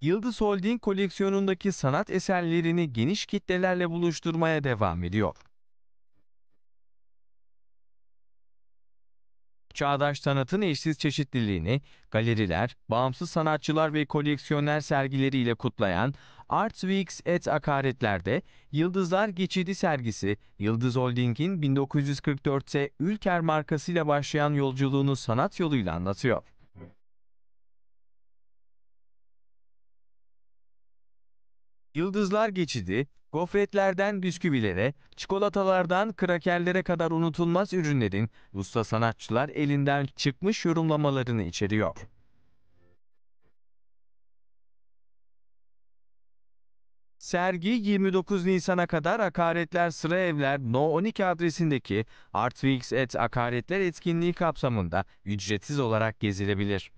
Yıldız Holding koleksiyonundaki sanat eserlerini geniş kitlelerle buluşturmaya devam ediyor. Çağdaş sanatın eşsiz çeşitliliğini galeriler, bağımsız sanatçılar ve koleksiyoner sergileriyle kutlayan Art Weeks et Akaretler'de Yıldızlar Geçidi sergisi, Yıldız Holding'in 1944'te Ülker markasıyla başlayan yolculuğunu sanat yoluyla anlatıyor. Yıldızlar geçidi, gofretlerden bisküvilere, çikolatalardan krakerlere kadar unutulmaz ürünlerin usta sanatçılar elinden çıkmış yorumlamalarını içeriyor. Sergi 29 Nisan'a kadar Akaretler Sıra Evler No 12 adresindeki Artwix et Akaretler etkinliği kapsamında ücretsiz olarak gezilebilir.